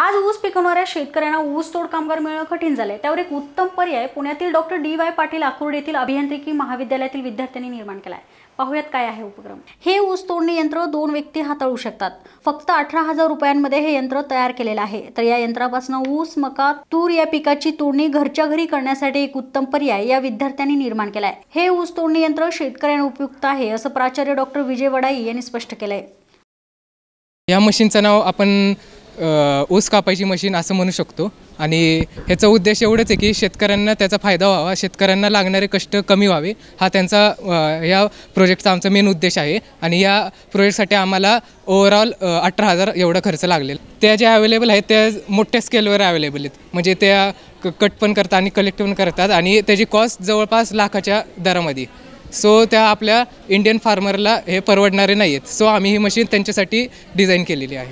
आज ऊस पिकवणाऱ्या शेतकऱ्यांना ऊस तोड कामगार मिळणं कठीण झालंय त्यावर एक उत्तम पर्याय पुण्यातील डॉक्टर डी वाय पाटील आकुर्ड येथील अभियांत्रिकी महाविद्यालयातील विद्यार्थ्यांनी निर्माण केलाय पाहुयात काय आहे उपक्रम हे ऊस तोडणी यंत्र दोन व्यक्ती हाताळू शकतात फक्त अठरा हजार रुपयांमध्ये हे यंत्र तयार केलेलं आहे तर या यंत्रापासून ऊस मका तूर या पिकाची तोडणी घरच्या घरी करण्यासाठी एक उत्तम पर्याय या विद्यार्थ्यांनी निर्माण केलाय हे ऊस तोडणी यंत्र शेतकऱ्यांना उपयुक्त आहे असं प्राचार्य डॉक्टर विजय वडाई यांनी स्पष्ट केलंय या मशीनचं नाव आपण ऊस कापायची मशीन असं म्हणू शकतो आणि ह्याचा उद्देश एवढंच आहे की शेतकऱ्यांना त्याचा फायदा व्हावा शेतकऱ्यांना लागणारे कष्ट कमी व्हावे हा त्यांचा या प्रोजेक्टचा आमचा मेन उद्देश आहे आणि या प्रोजेक्टसाठी आम्हाला ओवरऑल अठरा हजार एवढा खर्च लागलेला त्या ज्या अवेलेबल आहेत त्या मोठ्या स्केलवर अवेलेबल आहेत म्हणजे त्या कट पण करतात आणि कलेक्ट पण करतात आणि त्याची कॉस्ट जवळपास लाखाच्या दरामध्ये सो त्या आपल्या इंडियन फार्मरला हे परवडणारे नाही आहेत सो आम्ही ही मशीन त्यांच्यासाठी डिझाईन केलेली आहे